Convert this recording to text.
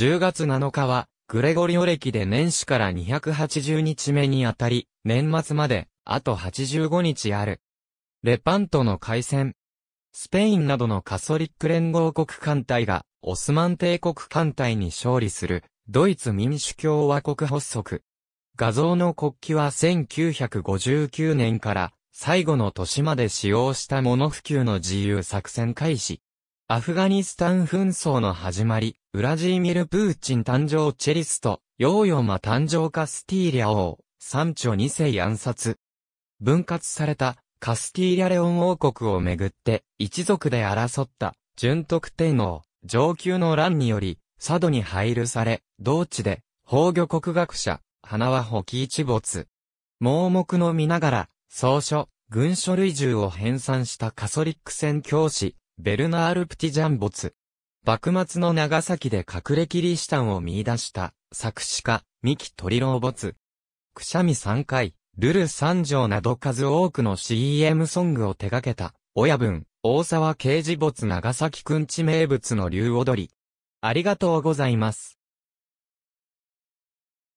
10月7日は、グレゴリオ歴で年始から280日目にあたり、年末まで、あと85日ある。レパントの海戦。スペインなどのカソリック連合国艦隊が、オスマン帝国艦隊に勝利する、ドイツ民主共和国発足。画像の国旗は1959年から、最後の年まで使用したモノ普及の自由作戦開始。アフガニスタン紛争の始まり、ウラジーミル・プーチン誕生チェリスト、ヨーヨマ誕生カスティーリャ王、三ョ二世暗殺。分割されたカスティーリャレオン王国をめぐって一族で争った純徳天皇、上級の乱により、佐渡に配慮され、同地で、宝魚国学者、花は補給一没。盲目の見ながら、草書、軍書類銃を編纂したカソリック宣教師、ベルナール・プティジャンボツ。幕末の長崎で隠れキリシタンを見出した作詞家、三木鳥郎ツ。くしゃみ三回、ルル三条など数多くの CM ソングを手掛けた、親分、大沢啓ボ没長崎くんち名物の竜踊り。ありがとうございます。